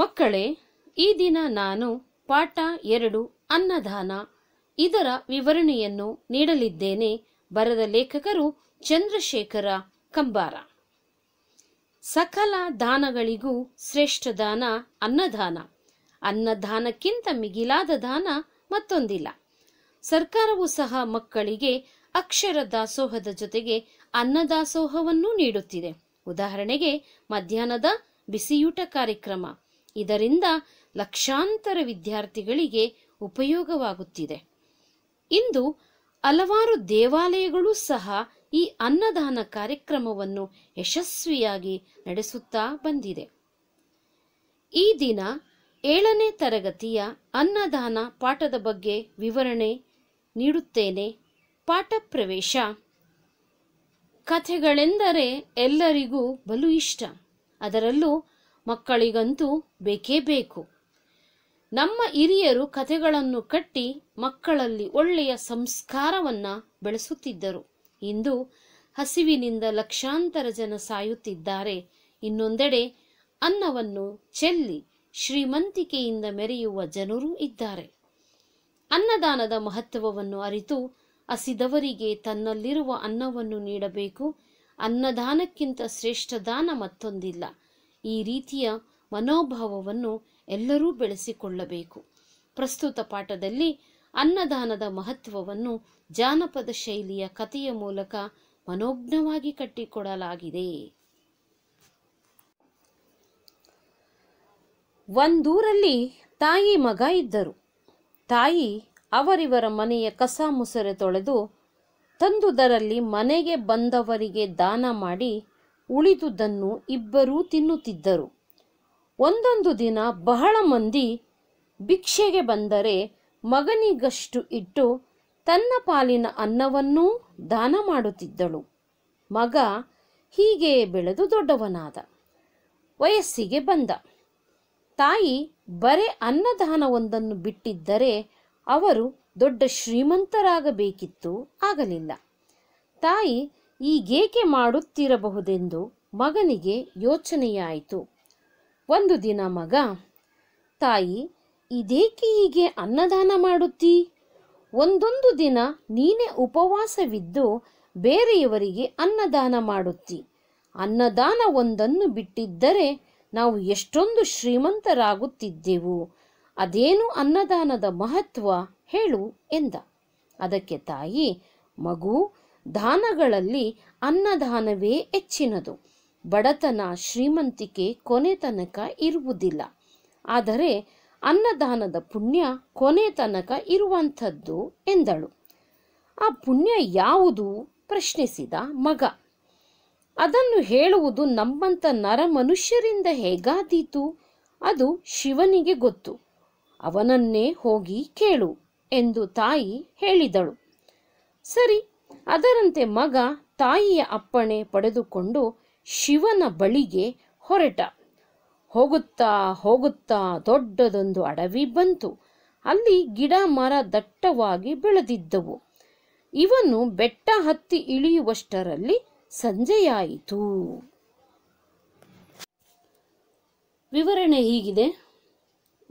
ಮಕ್ಕಳೇ ಈ ದಿನ ನಾನು ಪಾಠ ಎರಡು ಅನ್ನದಾನ ಇದರ ವಿವರಣೆಯನ್ನು ನೀಡಲಿದ್ದೇನೆ ಬರೆದ ಲೇಖಕರು ಚಂದ್ರಶೇಖರ ಕಂಬಾರ ಸಕಲ ದಾನಗಳಿಗೂ ಶ್ರೇಷ್ಠ ದಾನ ಅನ್ನದಾನ ಅನ್ನದಾನಕ್ಕಿಂತ ಮಿಗಿಲಾದ ದಾನ ಮತ್ತೊಂದಿಲ್ಲ ಸರ್ಕಾರವು ಸಹ ಮಕ್ಕಳಿಗೆ ಅಕ್ಷರ ದಾಸೋಹದ ಜೊತೆಗೆ ಅನ್ನದಾಸೋಹವನ್ನೂ ನೀಡುತ್ತಿದೆ ಉದಾಹರಣೆಗೆ ಮಧ್ಯಾಹ್ನದ ಬಿಸಿಯೂಟ ಕಾರ್ಯಕ್ರಮ ಇದರಿಂದ ಲಕ್ಷಾಂತರ ವಿದ್ಯಾರ್ಥಿಗಳಿಗೆ ಉಪಯೋಗವಾಗುತ್ತಿದೆ ಇಂದು ಹಲವಾರು ದೇವಾಲಯಗಳು ಸಹ ಈ ಅನ್ನದಾನ ಕಾರ್ಯಕ್ರಮವನ್ನು ಯಶಸ್ವಿಯಾಗಿ ನಡೆಸುತ್ತಾ ಬಂದಿದೆ ಈ ದಿನ ಏಳನೇ ತರಗತಿಯ ಅನ್ನದಾನ ಪಾಠದ ಬಗ್ಗೆ ವಿವರಣೆ ನೀಡುತ್ತೇನೆ ಪಾಠ ಪ್ರವೇಶ ಕಥೆಗಳೆಂದರೆ ಎಲ್ಲರಿಗೂ ಬಲು ಇಷ್ಟ ಅದರಲ್ಲೂ ಮಕ್ಕಳಿಗಂತೂ ಬೇಕೇ ಬೇಕು ನಮ್ಮ ಹಿರಿಯರು ಕಥೆಗಳನ್ನು ಕಟ್ಟಿ ಮಕ್ಕಳಲ್ಲಿ ಒಳ್ಳೆಯ ಸಂಸ್ಕಾರವನ್ನ ಬೆಳೆಸುತ್ತಿದ್ದರು ಇಂದು ಹಸಿವಿನಿಂದ ಲಕ್ಷಾಂತರ ಜನ ಸಾಯುತ್ತಿದ್ದಾರೆ ಇನ್ನೊಂದೆಡೆ ಅನ್ನವನ್ನು ಚೆಲ್ಲಿ ಶ್ರೀಮಂತಿಕೆಯಿಂದ ಮೆರೆಯುವ ಜನರೂ ಇದ್ದಾರೆ ಅನ್ನದಾನದ ಮಹತ್ವವನ್ನು ಅರಿತು ಹಸಿದವರಿಗೆ ತನ್ನಲ್ಲಿರುವ ಅನ್ನವನ್ನು ನೀಡಬೇಕು ಅನ್ನದಾನಕ್ಕಿಂತ ಶ್ರೇಷ್ಠ ದಾನ ಮತ್ತೊಂದಿಲ್ಲ ಈ ರೀತಿಯ ಮನೋಭಾವವನ್ನು ಎಲ್ಲರೂ ಬೆಳೆಸಿಕೊಳ್ಳಬೇಕು ಪ್ರಸ್ತುತ ಪಾಠದಲ್ಲಿ ಅನ್ನದಾನದ ಮಹತ್ವವನ್ನು ಜಾನಪದ ಶೈಲಿಯ ಕಥೆಯ ಮೂಲಕ ಮನೋಜ್ಞವಾಗಿ ಕಟ್ಟಿಕೊಡಲಾಗಿದೆ ಒಂದೂರಲ್ಲಿ ತಾಯಿ ಮಗ ಇದ್ದರು ತಾಯಿ ಅವರಿವರ ಮನೆಯ ಕಸ ಮುಸರೆ ತೊಳೆದು ತಂದುದರಲ್ಲಿ ಮನೆಗೆ ಬಂದವರಿಗೆ ದಾನ ಮಾಡಿ ಉಳಿದುದನ್ನು ಇಬ್ಬರೂ ತಿನ್ನುತ್ತಿದ್ದರು ಒಂದೊಂದು ದಿನ ಬಹಳ ಮಂದಿ ಭಿಕ್ಷೆಗೆ ಬಂದರೆ ಮಗನಿಗಷ್ಟು ಇಟ್ಟು ತನ್ನ ಪಾಲಿನ ಅನ್ನವನ್ನೂ ದಾನ ಮಾಡುತ್ತಿದ್ದಳು ಮಗ ಹೀಗೆ ಬೆಳೆದು ದೊಡ್ಡವನಾದ ವಯಸ್ಸಿಗೆ ಬಂದ ತಾಯಿ ಬರೇ ಅನ್ನದಾನವೊಂದನ್ನು ಬಿಟ್ಟಿದ್ದರೆ ಅವರು ದೊಡ್ಡ ಶ್ರೀಮಂತರಾಗಬೇಕಿತ್ತು ಆಗಲಿಲ್ಲ ತಾಯಿ ಈಗೇಕೆ ಮಾಡುತ್ತಿರಬಹುದೆಂದು ಮಗನಿಗೆ ಯೋಚನೆಯಾಯಿತು ಒಂದು ದಿನ ಮಗ ತಾಯಿ ಇದೇಕೆ ಹೀಗೆ ಅನ್ನದಾನ ಮಾಡುತ್ತೀ ಒಂದೊಂದು ದಿನ ನೀನೇ ಉಪವಾಸವಿದ್ದು ಬೇರೆಯವರಿಗೆ ಅನ್ನದಾನ ಮಾಡುತ್ತಿ ಅನ್ನದಾನ ಒಂದನ್ನು ಬಿಟ್ಟಿದ್ದರೆ ನಾವು ಎಷ್ಟೊಂದು ಶ್ರೀಮಂತರಾಗುತ್ತಿದ್ದೆವು ಅದೇನು ಅನ್ನದಾನದ ಮಹತ್ವ ಹೇಳು ಎಂದ ಅದಕ್ಕೆ ತಾಯಿ ಮಗು ದಾನಗಳಲ್ಲಿ ಅನ್ನದಾನವೇ ಹೆಚ್ಚಿನದು ಬಡತನ ಶ್ರೀಮಂತಿಕೆ ಕೊನೆ ತನಕ ಇರುವುದಿಲ್ಲ ಆದರೆ ಅನ್ನದಾನದ ಪುಣ್ಯ ಕೊನೆ ತನಕ ಇರುವಂಥದ್ದು ಎಂದಳು ಆ ಪುಣ್ಯ ಯಾವುದು ಪ್ರಶ್ನಿಸಿದ ಮಗ ಅದನ್ನು ಹೇಳುವುದು ನಮ್ಮಂಥ ನರ ಮನುಷ್ಯರಿಂದ ಹೇಗಾದೀತು ಅದು ಶಿವನಿಗೆ ಗೊತ್ತು ಅವನನ್ನೇ ಹೋಗಿ ಕೇಳು ಎಂದು ತಾಯಿ ಹೇಳಿದಳು ಸರಿ ಅದರಂತೆ ಮಗ ತಾಯಿಯ ಅಪ್ಪಣೆ ಪಡೆದುಕೊಂಡು ಶಿವನ ಬಳಿಗೆ ಹೊರಟ ಹೋಗುತ್ತಾ ಹೋಗುತ್ತಾ ದೊಡ್ಡದೊಂದು ಅಡವಿ ಬಂತು ಅಲ್ಲಿ ಗಿಡ ಮರ ದಟ್ಟವಾಗಿ ಬೆಳೆದಿದ್ದವು ಇವನು ಬೆಟ್ಟ ಹತ್ತಿ ಇಳಿಯುವಷ್ಟರಲ್ಲಿ ಸಂಜೆಯಾಯಿತು ವಿವರಣೆ ಹೀಗಿದೆ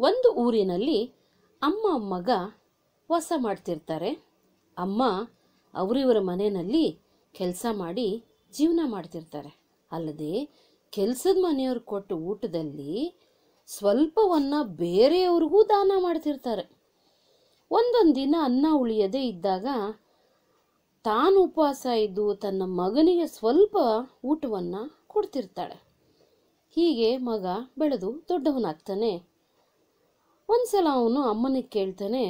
ಒಂದು ಊರಿನಲ್ಲಿ ಅಮ್ಮ ಮಗ ವಾಸ ಮಾಡ್ತಿರ್ತಾರೆ ಅಮ್ಮ ಅವರಿವರ ಮನೆಯಲ್ಲಿ ಕೆಲಸ ಮಾಡಿ ಜೀವನ ಮಾಡ್ತಿರ್ತಾರೆ ಅಲ್ಲದೆ ಕೆಲಸದ ಮನೆಯವ್ರು ಕೊಟ್ಟ ಊಟದಲ್ಲಿ ಸ್ವಲ್ಪವನ್ನು ಬೇರೆಯವ್ರಿಗೂ ದಾನ ಮಾಡ್ತಿರ್ತಾರೆ ಒಂದೊಂದು ದಿನ ಅನ್ನ ಉಳಿಯದೇ ಇದ್ದಾಗ ತಾನು ಉಪವಾಸ ಇದ್ದು ತನ್ನ ಮಗನಿಗೆ ಸ್ವಲ್ಪ ಊಟವನ್ನು ಕೊಡ್ತಿರ್ತಾಳೆ ಹೀಗೆ ಮಗ ಬೆಳೆದು ದೊಡ್ಡವನಾಗ್ತಾನೆ ಒಂದು ಸಲ ಅವನು ಅಮ್ಮನಿಗೆ ಕೇಳ್ತಾನೆ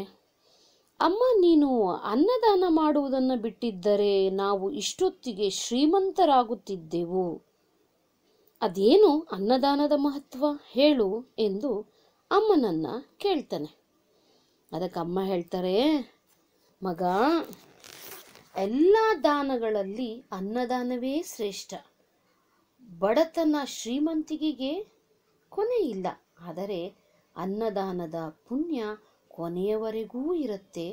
ಅಮ್ಮ ನೀನು ಅನ್ನದಾನ ಮಾಡುವುದನ್ನು ಬಿಟ್ಟಿದ್ದರೆ ನಾವು ಇಷ್ಟೊತ್ತಿಗೆ ಶ್ರೀಮಂತರಾಗುತ್ತಿದ್ದೆವು ಅದೇನು ಅನ್ನದಾನದ ಮಹತ್ವ ಹೇಳು ಎಂದು ಅಮ್ಮನನ್ನ ಕೇಳ್ತಾನೆ ಅದಕ್ಕೆ ಅಮ್ಮ ಹೇಳ್ತಾರೆ ಮಗ ಎಲ್ಲ ದಾನಗಳಲ್ಲಿ ಅನ್ನದಾನವೇ ಶ್ರೇಷ್ಠ ಬಡತನ ಶ್ರೀಮಂತಿಕೆಗೆ ಕೊನೆಯಿಲ್ಲ ಆದರೆ ಅನ್ನದಾನದ ಪುಣ್ಯ ಕೊನೆಯವರೆಗೂ ಇರುತ್ತೆ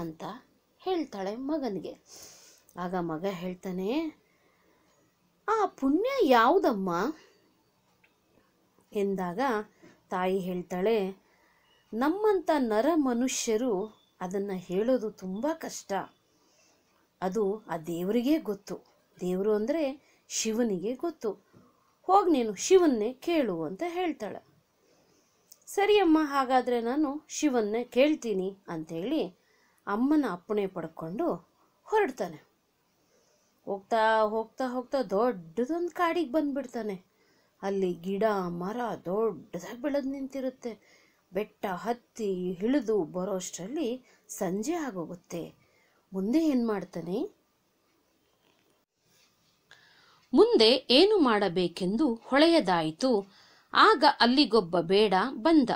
ಅಂತ ಹೇಳ್ತಾಳೆ ಮಗನಿಗೆ ಆಗ ಮಗ ಹೇಳ್ತಾನೆ ಆ ಪುಣ್ಯ ಯಾವುದಮ್ಮ ಎಂದಾಗ ತಾಯಿ ಹೇಳ್ತಾಳೆ ನಮ್ಮಂಥ ನರ ಮನುಷ್ಯರು ಅದನ್ನು ಹೇಳೋದು ತುಂಬ ಕಷ್ಟ ಅದು ಆ ದೇವರಿಗೆ ಗೊತ್ತು ದೇವರು ಅಂದರೆ ಶಿವನಿಗೆ ಗೊತ್ತು ಹೋಗಿ ನೀನು ಶಿವನ್ನೇ ಕೇಳು ಅಂತ ಹೇಳ್ತಾಳೆ ಸರಿಯಮ್ಮ ಅಮ್ಮ ಹಾಗಾದರೆ ನಾನು ಶಿವನ್ನೇ ಕೇಳ್ತೀನಿ ಅಂತೇಳಿ ಅಮ್ಮನ ಅಪ್ಪಣೆ ಪಡ್ಕೊಂಡು ಹೊರಡ್ತಾನೆ ಹೋಗ್ತಾ ಹೋಗ್ತಾ ಹೋಗ್ತಾ ದೊಡ್ಡದೊಂದು ಕಾಡಿಗೆ ಬಂದುಬಿಡ್ತಾನೆ ಅಲ್ಲಿ ಗಿಡ ಮರ ದೊಡ್ಡದಾಗಿ ಬೆಳೆದು ನಿಂತಿರುತ್ತೆ ಬೆಟ್ಟ ಹತ್ತಿ ಇಳಿದು ಬರೋಷ್ಟರಲ್ಲಿ ಸಂಜೆ ಆಗೋಗುತ್ತೆ ಮುಂದೆ ಏನು ಮಾಡ್ತಾನೆ ಮುಂದೆ ಏನು ಮಾಡಬೇಕೆಂದು ಹೊಳೆಯದಾಯಿತು ಆಗ ಅಲ್ಲಿಗೊಬ್ಬ ಬೇಡ ಬಂದ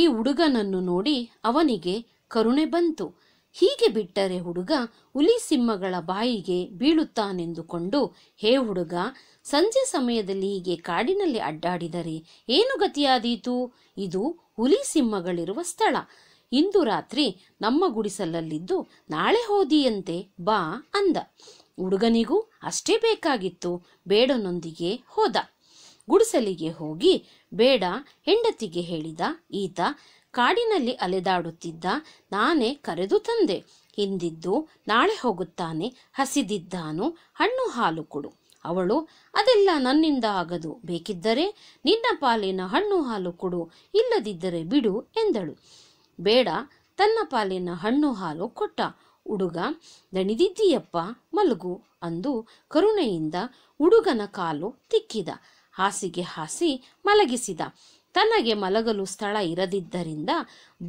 ಈ ಹುಡುಗನನ್ನು ನೋಡಿ ಅವನಿಗೆ ಕರುಣೆ ಬಂತು ಹೀಗೆ ಬಿಟ್ಟರೆ ಹುಡುಗ ಹುಲಿ ಸಿಂಹಗಳ ಬಾಯಿಗೆ ಬೀಳುತ್ತಾನೆಂದುಕೊಂಡು ಹೇ ಹುಡುಗ ಸಂಜೆ ಸಮಯದಲ್ಲಿ ಹೀಗೆ ಕಾಡಿನಲ್ಲಿ ಅಡ್ಡಾಡಿದರೆ ಏನು ಗತಿಯಾದೀತು ಇದು ಹುಲಿ ಸಿಂಹಗಳಿರುವ ಸ್ಥಳ ಇಂದು ರಾತ್ರಿ ನಮ್ಮ ಗುಡಿಸಲಲ್ಲಿದ್ದು ನಾಳೆ ಹೋದಿಯಂತೆ ಬಾ ಅಂದ ಹುಡುಗನಿಗೂ ಅಷ್ಟೇ ಬೇಕಾಗಿತ್ತು ಬೇಡನೊಂದಿಗೆ ಹೋದ ಗುಡಿಸಲಿಗೆ ಹೋಗಿ ಬೇಡ ಹೆಂಡತಿಗೆ ಹೇಳಿದ ಈತ ಕಾಡಿನಲ್ಲಿ ಅಲೆದಾಡುತ್ತಿದ್ದ ನಾನೇ ಕರೆದು ತಂದೆ ಹಿಂದಿದ್ದು ನಾಳೆ ಹೋಗುತ್ತಾನೆ ಹಸಿದಿದ್ದಾನು ಹಣ್ಣು ಹಾಲು ಕೊಡು ಅವಳು ಅದೆಲ್ಲ ನನ್ನಿಂದ ಆಗದು ಬೇಕಿದ್ದರೆ ನಿನ್ನ ಪಾಲಿನ ಹಣ್ಣು ಹಾಲು ಕೊಡು ಇಲ್ಲದಿದ್ದರೆ ಬಿಡು ಎಂದಳು ಬೇಡ ತನ್ನ ಪಾಲಿನ ಹಣ್ಣು ಹಾಲು ಕೊಟ್ಟ ಹುಡುಗ ದಣಿದಿದ್ದೀಯಪ್ಪ ಮಲಗು ಅಂದು ಕರುಣೆಯಿಂದ ಹುಡುಗನ ಕಾಲು ತಿಕ್ಕಿದ ಹಾಸಿಗೆ ಹಾಸಿ ಮಲಗಿಸಿದ ತನಗೆ ಮಲಗಲು ಸ್ಥಳ ಇರದಿದ್ದರಿಂದ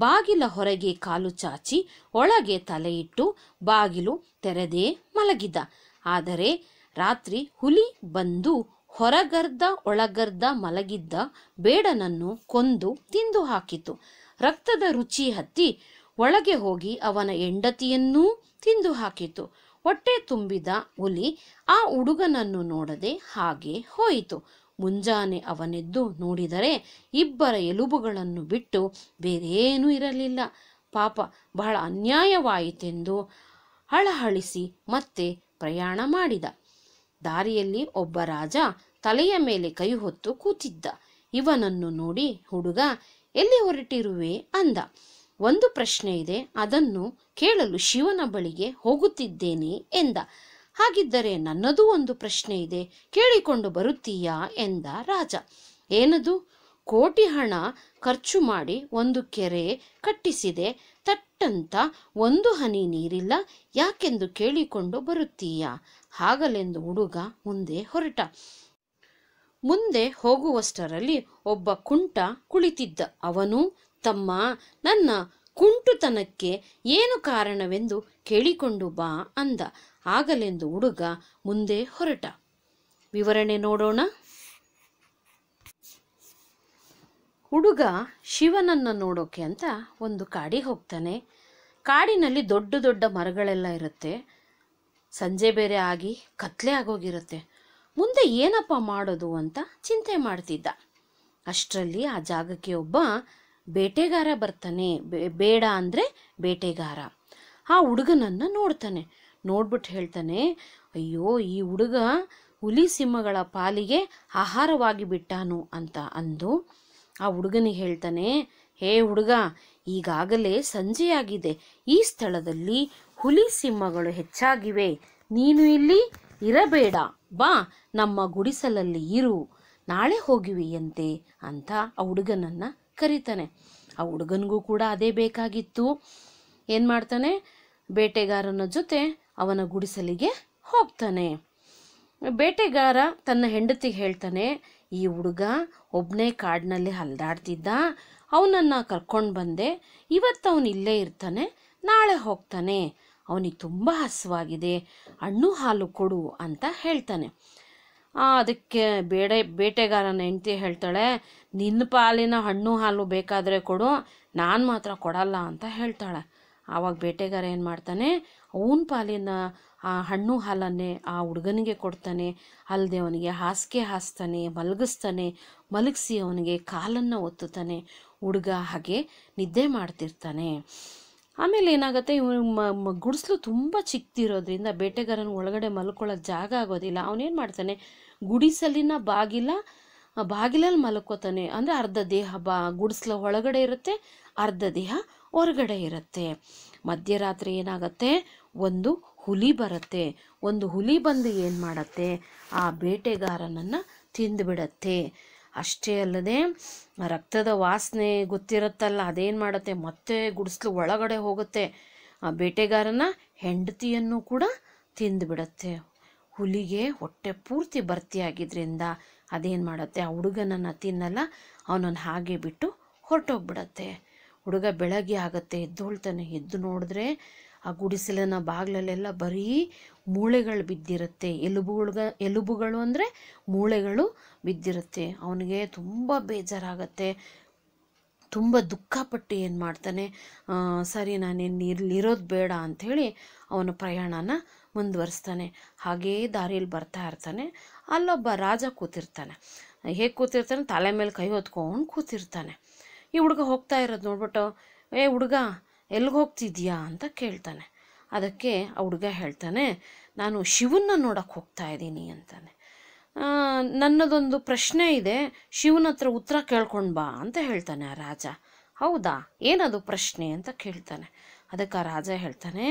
ಬಾಗಿಲ ಹೊರಗೆ ಕಾಲು ಚಾಚಿ ಒಳಗೆ ತಲೆಯಿಟ್ಟು ಬಾಗಿಲು ತೆರೆದೇ ಮಲಗಿದ ಆದರೆ ರಾತ್ರಿ ಹುಲಿ ಬಂದು ಹೊರಗರ್ದ ಒಳಗರ್ದ ಮಲಗಿದ್ದ ಬೇಡನನ್ನು ಕೊಂದು ತಿಂದು ಹಾಕಿತು ರಕ್ತದ ರುಚಿ ಹತ್ತಿ ಒಳಗೆ ಹೋಗಿ ಅವನ ಹೆಂಡತಿಯನ್ನೂ ತಿಂದು ಹಾಕಿತು ಹೊಟ್ಟೆ ತುಂಬಿದ ಹುಲಿ ಆ ಹುಡುಗನನ್ನು ನೋಡದೆ ಹಾಗೆ ಹೋಯಿತು ಮುಂಜಾನೆ ಅವನೆದ್ದು ನೋಡಿದರೆ ಇಬ್ಬರ ಎಲುಬುಗಳನ್ನು ಬಿಟ್ಟು ಬೇರೇನೂ ಇರಲಿಲ್ಲ ಪಾಪ ಬಹಳ ಅನ್ಯಾಯವಾಯಿತೆಂದು ಹಳಹಳಿಸಿ ಮತ್ತೆ ಪ್ರಯಾಣ ಮಾಡಿದ ದಾರಿಯಲ್ಲಿ ಒಬ್ಬ ರಾಜ ತಲೆಯ ಮೇಲೆ ಕೈ ಹೊತ್ತು ಕೂತಿದ್ದ ಇವನನ್ನು ನೋಡಿ ಹುಡುಗ ಎಲ್ಲಿ ಹೊರಟಿರುವೆ ಅಂದ ಒಂದು ಪ್ರಶ್ನೆ ಇದೆ ಅದನ್ನು ಕೇಳಲು ಶಿವನ ಬಳಿಗೆ ಹೋಗುತ್ತಿದ್ದೇನೆ ಎಂದ ಹಾಗಿದ್ದರೆ ನನ್ನದೂ ಒಂದು ಪ್ರಶ್ನೆ ಇದೆ ಕೇಳಿಕೊಂಡು ಬರುತ್ತೀಯಾ ಎಂದ ರಾಜ ಏನದು ಕೋಟಿ ಹಣ ಖರ್ಚು ಮಾಡಿ ಒಂದು ಕೆರೆ ಕಟ್ಟಿಸಿದೆ ತಟ್ಟಂತ ಒಂದು ಹನಿ ನೀರಿಲ್ಲ ಯಾಕೆಂದು ಕೇಳಿಕೊಂಡು ಬರುತ್ತೀಯಾ ಹಾಗಲೆಂದು ಹುಡುಗ ಮುಂದೆ ಹೊರಟ ಮುಂದೆ ಹೋಗುವಷ್ಟರಲ್ಲಿ ಒಬ್ಬ ಕುಂಟ ಕುಳಿತಿದ್ದ ಅವನು ತಮ್ಮ ನನ್ನ ಕುಂಟುತನಕ್ಕೆ ಏನು ಕಾರಣವೆಂದು ಕೇಳಿಕೊಂಡು ಬಾ ಅಂದ ಆಗಲೆಂದು ಹುಡುಗ ಮುಂದೆ ಹೊರಟ ವಿವರಣೆ ನೋಡೋಣ ಹುಡುಗ ಶಿವನನ್ನು ನೋಡೋಕೆ ಅಂತ ಒಂದು ಕಾಡಿಗೆ ಹೋಗ್ತಾನೆ ಕಾಡಿನಲ್ಲಿ ದೊಡ್ಡ ದೊಡ್ಡ ಮರಗಳೆಲ್ಲ ಇರುತ್ತೆ ಸಂಜೆ ಬೇರೆ ಆಗಿ ಕತ್ಲೆ ಆಗೋಗಿರುತ್ತೆ ಮುಂದೆ ಏನಪ್ಪ ಮಾಡೋದು ಅಂತ ಚಿಂತೆ ಮಾಡ್ತಿದ್ದ ಅಷ್ಟರಲ್ಲಿ ಆ ಜಾಗಕ್ಕೆ ಒಬ್ಬ ಬೇಟೆಗಾರ ಬರ್ತಾನೆ ಬೇಡ ಅಂದರೆ ಬೇಟೆಗಾರ ಆ ಹುಡುಗನನ್ನು ನೋಡ್ತಾನೆ ನೋಡ್ಬಿಟ್ಟು ಹೇಳ್ತಾನೆ ಅಯ್ಯೋ ಈ ಹುಡುಗ ಹುಲಿ ಸಿಂಹಗಳ ಪಾಲಿಗೆ ಆಹಾರವಾಗಿ ಬಿಟ್ಟಾನು ಅಂತ ಅಂದು ಆ ಹುಡುಗನಿಗೆ ಹೇಳ್ತಾನೆ ಹೇ ಹುಡುಗ ಈಗಾಗಲೇ ಸಂಜೆಯಾಗಿದೆ ಈ ಸ್ಥಳದಲ್ಲಿ ಹುಲಿ ಸಿಂಹಗಳು ಹೆಚ್ಚಾಗಿವೆ ನೀನು ಇಲ್ಲಿ ಇರಬೇಡ ಬಾ ನಮ್ಮ ಗುಡಿಸಲಲ್ಲಿ ಇರು ನಾಳೆ ಹೋಗಿವೆಯಂತೆ ಅಂತ ಆ ಹುಡುಗನನ್ನು ಕರೀತಾನೆ ಆ ಹುಡುಗನಿಗೂ ಕೂಡ ಅದೇ ಬೇಕಾಗಿತ್ತು ಏನು ಮಾಡ್ತಾನೆ ಬೇಟೆಗಾರನ ಜೊತೆ ಅವನ ಗುಡಿಸಲಿಗೆ ಹೋಗ್ತಾನೆ ಬೇಟೆಗಾರ ತನ್ನ ಹೆಂಡತಿಗೆ ಹೇಳ್ತಾನೆ ಈ ಹುಡುಗ ಒಬ್ಬನೇ ಕಾಡಿನಲ್ಲಿ ಹಲ್ದಾಡ್ತಿದ್ದ ಅವನನ್ನು ಕರ್ಕೊಂಡು ಬಂದೆ ಇವತ್ತು ಅವನು ಇಲ್ಲೇ ಇರ್ತಾನೆ ನಾಳೆ ಹೋಗ್ತಾನೆ ಅವನಿಗೆ ತುಂಬ ಹಸುವಾಗಿದೆ ಹಣ್ಣು ಹಾಲು ಕೊಡು ಅಂತ ಹೇಳ್ತಾನೆ ಅದಕ್ಕೆ ಬೇಡ ಬೇಟೆಗಾರನ ಹೆಂಡತಿ ಹೇಳ್ತಾಳೆ ನಿನ್ನ ಪಾಲಿನ ಹಣ್ಣು ಹಾಲು ಬೇಕಾದರೆ ಕೊಡು ನಾನು ಮಾತ್ರ ಕೊಡಲ್ಲ ಅಂತ ಹೇಳ್ತಾಳೆ ಆವಾಗ ಬೇಟೆಗಾರ ಏನು ಮಾಡ್ತಾನೆ ಅವನ ಪಾಲಿನ ಆ ಹಣ್ಣು ಹಾಲನ್ನೇ ಆ ಹುಡುಗನಿಗೆ ಕೊಡ್ತಾನೆ ಅಲ್ಲದೆ ಅವನಿಗೆ ಹಾಸಿಗೆ ಹಾಸ್ತಾನೆ ಮಲಗಿಸ್ತಾನೆ ಮಲಗಿಸಿ ಅವನಿಗೆ ಕಾಲನ್ನು ಒತ್ತುತ್ತಾನೆ ಹುಡುಗ ಹಾಗೆ ನಿದ್ದೆ ಮಾಡ್ತಿರ್ತಾನೆ ಆಮೇಲೆ ಏನಾಗುತ್ತೆ ಇವನು ಮ ಗುಡಿಸ್ಲು ತುಂಬ ಚಿಕ್ಕದಿರೋದ್ರಿಂದ ಬೇಟೆಗಾರನ ಒಳಗಡೆ ಮಲ್ಕೊಳ್ಳೋಕೆ ಜಾಗ ಆಗೋದಿಲ್ಲ ಅವನೇನು ಮಾಡ್ತಾನೆ ಗುಡಿಸಲಿನ ಬಾಗಿಲ ಬಾಗಿಲಲ್ಲಿ ಮಲ್ಕೋತಾನೆ ಅಂದರೆ ಅರ್ಧ ದೇಹ ಬಾ ಗುಡಿಸ್ಲ ಒಳಗಡೆ ಇರುತ್ತೆ ಅರ್ಧ ದೇಹ ಹೊರಗಡೆ ಇರುತ್ತೆ ಮಧ್ಯರಾತ್ರಿ ಏನಾಗುತ್ತೆ ಒಂದು ಹುಲಿ ಬರುತ್ತೆ ಒಂದು ಹುಲಿ ಬಂದು ಏನು ಮಾಡತ್ತೆ ಆ ಬೇಟೆಗಾರನನ್ನು ತಿಂದುಬಿಡತ್ತೆ ಅಷ್ಟೇ ಅಲ್ಲದೆ ರಕ್ತದ ವಾಸನೆ ಗೊತ್ತಿರುತ್ತಲ್ಲ ಅದೇನು ಮಾಡುತ್ತೆ ಮತ್ತೆ ಗುಡಿಸ್ಲು ಒಳಗಡೆ ಹೋಗುತ್ತೆ ಆ ಬೇಟೆಗಾರನ ಹೆಂಡತಿಯನ್ನು ಕೂಡ ತಿಂದುಬಿಡತ್ತೆ ಹುಲಿಗೆ ಹೊಟ್ಟೆ ಪೂರ್ತಿ ಭರ್ತಿಯಾಗಿದ್ದರಿಂದ ಅದೇನು ಮಾಡುತ್ತೆ ಆ ಹುಡುಗನನ್ನು ತಿನ್ನಲ್ಲ ಅವನನ್ನು ಹಾಗೆ ಬಿಟ್ಟು ಹೊರಟೋಗ್ಬಿಡತ್ತೆ ಹುಡುಗ ಬೆಳಗ್ಗೆ ಆಗುತ್ತೆ ಎದ್ದೋಳ್ತಾನೆ ಎದ್ದು ನೋಡಿದ್ರೆ ಆ ಗುಡಿಸಲನ ಬಾಗಿಲಲ್ಲೆಲ್ಲ ಬರೀ ಮೂಳೆಗಳು ಬಿದ್ದಿರುತ್ತೆ ಎಲುಬುಗಳ್ಗ ಎಲುಬುಗಳು ಅಂದರೆ ಮೂಳೆಗಳು ಬಿದ್ದಿರುತ್ತೆ ಅವನಿಗೆ ತುಂಬ ಬೇಜಾರಾಗತ್ತೆ ತುಂಬ ದುಃಖಪಟ್ಟು ಏನು ಮಾಡ್ತಾನೆ ಸರಿ ನಾನೇನು ಇಲ್ಲಿರೋದು ಬೇಡ ಅಂಥೇಳಿ ಅವನ ಪ್ರಯಾಣನ ಮುಂದುವರಿಸ್ತಾನೆ ಹಾಗೇ ದಾರಿಯಲ್ಲಿ ಬರ್ತಾ ಇರ್ತಾನೆ ಅಲ್ಲೊಬ್ಬ ರಾಜ ಕೂತಿರ್ತಾನೆ ಹೇಗೆ ಕೂತಿರ್ತಾನೆ ತಲೆ ಮೇಲೆ ಕೈ ಹೊತ್ಕೊಂಡು ಕೂತಿರ್ತಾನೆ ಈ ಹುಡುಗ ಹೋಗ್ತಾ ಇರೋದು ನೋಡ್ಬಿಟ್ಟು ಏ ಹುಡುಗ ಎಲ್ಲಿಗೆ ಹೋಗ್ತಿದ್ಯಾ ಅಂತ ಕೇಳ್ತಾನೆ ಅದಕ್ಕೆ ಆ ಹುಡುಗ ಹೇಳ್ತಾನೆ ನಾನು ಶಿವನ್ನ ನೋಡಕ್ಕೆ ಹೋಗ್ತಾ ಇದ್ದೀನಿ ಅಂತಾನೆ ನನ್ನದೊಂದು ಪ್ರಶ್ನೆ ಇದೆ ಶಿವನ ಹತ್ರ ಉತ್ತರ ಕೇಳ್ಕೊಂಡು ಬಾ ಅಂತ ಹೇಳ್ತಾನೆ ಆ ರಾಜ ಹೌದಾ ಏನದು ಪ್ರಶ್ನೆ ಅಂತ ಕೇಳ್ತಾನೆ ಅದಕ್ಕೆ ಆ ರಾಜ ಹೇಳ್ತಾನೆ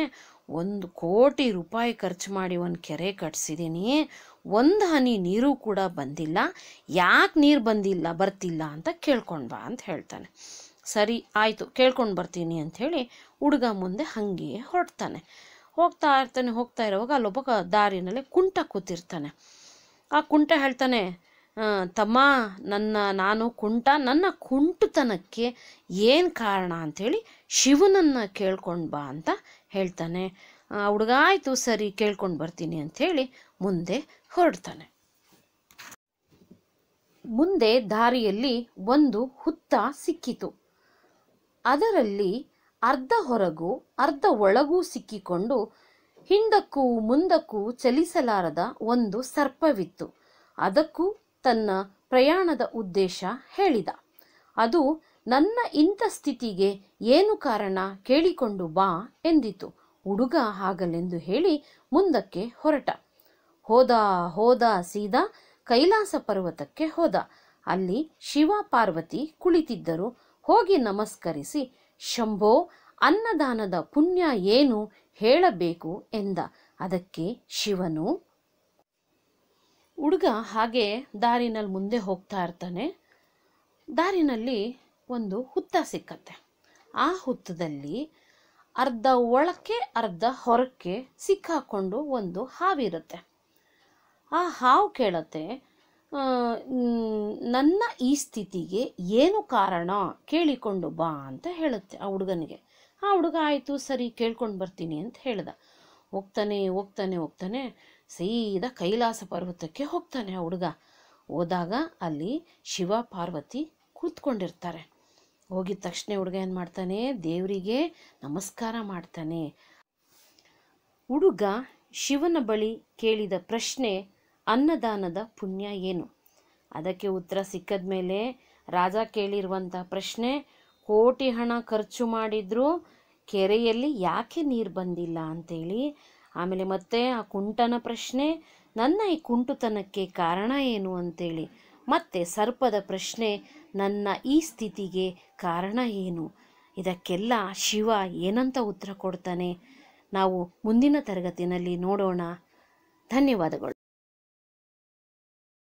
ಒಂದು ಕೋಟಿ ರೂಪಾಯಿ ಖರ್ಚು ಮಾಡಿ ಒಂದು ಕೆರೆ ಕಟ್ಸಿದ್ದೀನಿ ಒಂದು ಹನಿ ನೀರು ಕೂಡ ಬಂದಿಲ್ಲ ಯಾಕೆ ನೀರು ಬಂದಿಲ್ಲ ಬರ್ತಿಲ್ಲ ಅಂತ ಕೇಳ್ಕೊಂಡು ಬಾ ಅಂತ ಹೇಳ್ತಾನೆ ಸರಿ ಆಯಿತು ಕೇಳ್ಕೊಂಡು ಬರ್ತೀನಿ ಅಂಥೇಳಿ ಹುಡುಗ ಮುಂದೆ ಹಾಗೆಯೇ ಹೊರಡ್ತಾನೆ ಹೋಗ್ತಾ ಇರ್ತಾನೆ ಹೋಗ್ತಾ ಇರೋವಾಗ ಅಲ್ಲೊಬ್ಬ ದಾರಿನಲ್ಲಿ ಕುಂಟ ಕೂತಿರ್ತಾನೆ ಆ ಕುಂಟ ಹೇಳ್ತಾನೆ ತಮ್ಮ ನನ್ನ ನಾನು ಕುಂಟ ನನ್ನ ಕುಂಟುತನಕ್ಕೆ ಏನು ಕಾರಣ ಅಂಥೇಳಿ ಶಿವನನ್ನು ಕೇಳ್ಕೊಂಡು ಬಾ ಅಂತ ಹೇಳ್ತಾನೆ ಹುಡುಗ ಸರಿ ಕೇಳ್ಕೊಂಡು ಬರ್ತೀನಿ ಹೇಳಿ ಮುಂದೆ ಹೊರಡ್ತಾನೆ ಮುಂದೆ ದಾರಿಯಲ್ಲಿ ಒಂದು ಹುತ್ತ ಸಿಕ್ಕಿತು ಅದರಲ್ಲಿ ಅರ್ಧ ಹೊರಗೂ ಅರ್ಧ ಒಳಗೂ ಸಿಕ್ಕಿಕೊಂಡು ಹಿಂದಕ್ಕೂ ಮುಂದಕ್ಕೂ ಚಲಿಸಲಾರದ ಒಂದು ಸರ್ಪವಿತ್ತು ಅದಕ್ಕೂ ತನ್ನ ಪ್ರಯಾಣದ ಉದ್ದೇಶ ಹೇಳಿದ ಅದು ನನ್ನ ಇಂಥ ಸ್ಥಿತಿಗೆ ಏನು ಕಾರಣ ಕೇಳಿಕೊಂಡು ಬಾ ಎಂದಿತು ಹುಡುಗ ಆಗಲೆಂದು ಹೇಳಿ ಮುಂದಕ್ಕೆ ಹೊರಟ ಹೋದ ಹೋದ ಸೀದಾ ಕೈಲಾಸ ಪರ್ವತಕ್ಕೆ ಹೋದ ಅಲ್ಲಿ ಶಿವ ಪಾರ್ವತಿ ಕುಳಿತಿದ್ದರು ಹೋಗಿ ನಮಸ್ಕರಿಸಿ ಶಂಭೋ ಅನ್ನದಾನದ ಪುಣ್ಯ ಏನು ಹೇಳಬೇಕು ಎಂದ ಅದಕ್ಕೆ ಶಿವನು ಹುಡುಗ ಹಾಗೆ ದಾರಿನಲ್ಲಿ ಮುಂದೆ ಹೋಗ್ತಾ ಇರ್ತಾನೆ ದಾರಿನಲ್ಲಿ ಒಂದು ಹುತ್ತ ಸಿಕ್ಕತ್ತೆ ಆ ಹುತ್ತದಲ್ಲಿ ಅರ್ಧ ಒಳಕ್ಕೆ ಅರ್ಧ ಹೊರಕ್ಕೆ ಸಿಕ್ಕಾಕೊಂಡು ಒಂದು ಹಾವಿರುತ್ತೆ ಆ ಹಾವು ಕೇಳತ್ತೆ ನನ್ನ ಈ ಸ್ಥಿತಿಗೆ ಏನು ಕಾರಣ ಕೇಳಿಕೊಂಡು ಬಾ ಅಂತ ಹೇಳುತ್ತೆ ಆ ಹುಡುಗನಿಗೆ ಆ ಹುಡುಗ ಆಯಿತು ಸರಿ ಕೇಳ್ಕೊಂಡು ಬರ್ತೀನಿ ಅಂತ ಹೇಳ್ದ ಹೋಗ್ತಾನೆ ಹೋಗ್ತಾನೆ ಹೋಗ್ತಾನೆ ಸೀದಾ ಕೈಲಾಸ ಪರ್ವತಕ್ಕೆ ಹೋಗ್ತಾನೆ ಆ ಹುಡುಗ ಹೋದಾಗ ಅಲ್ಲಿ ಶಿವ ಪಾರ್ವತಿ ಕೂತ್ಕೊಂಡಿರ್ತಾರೆ ಹೋಗಿದ ತಕ್ಷಣ ಹುಡುಗ ಏನು ಮಾಡ್ತಾನೆ ದೇವರಿಗೆ ನಮಸ್ಕಾರ ಮಾಡ್ತಾನೆ ಹುಡುಗ ಶಿವನ ಬಳಿ ಕೇಳಿದ ಪ್ರಶ್ನೆ ಅನ್ನದಾನದ ಪುಣ್ಯ ಏನು ಅದಕ್ಕೆ ಉತ್ತರ ಸಿಕ್ಕದ ಮೇಲೆ ರಾಜ ಕೇಳಿರುವಂಥ ಪ್ರಶ್ನೆ ಕೋಟಿ ಹಣ ಖರ್ಚು ಮಾಡಿದರೂ ಕೆರೆಯಲ್ಲಿ ಯಾಕೆ ನೀರು ಬಂದಿಲ್ಲ ಅಂತೇಳಿ ಆಮೇಲೆ ಮತ್ತೆ ಆ ಕುಂಟನ ಪ್ರಶ್ನೆ ನನ್ನ ಈ ಕುಂಟುತನಕ್ಕೆ ಕಾರಣ ಏನು ಅಂತೇಳಿ ಮತ್ತೆ ಸರ್ಪದ ಪ್ರಶ್ನೆ ನನ್ನ ಈ ಸ್ಥಿತಿಗೆ ಕಾರಣ ಏನು ಇದಕ್ಕೆಲ್ಲ ಶಿವ ಏನಂತ ಉತ್ತರ ಕೊಡ್ತಾನೆ ನಾವು ಮುಂದಿನ ತರಗತಿಯಲ್ಲಿ ನೋಡೋಣ ಧನ್ಯವಾದಗಳು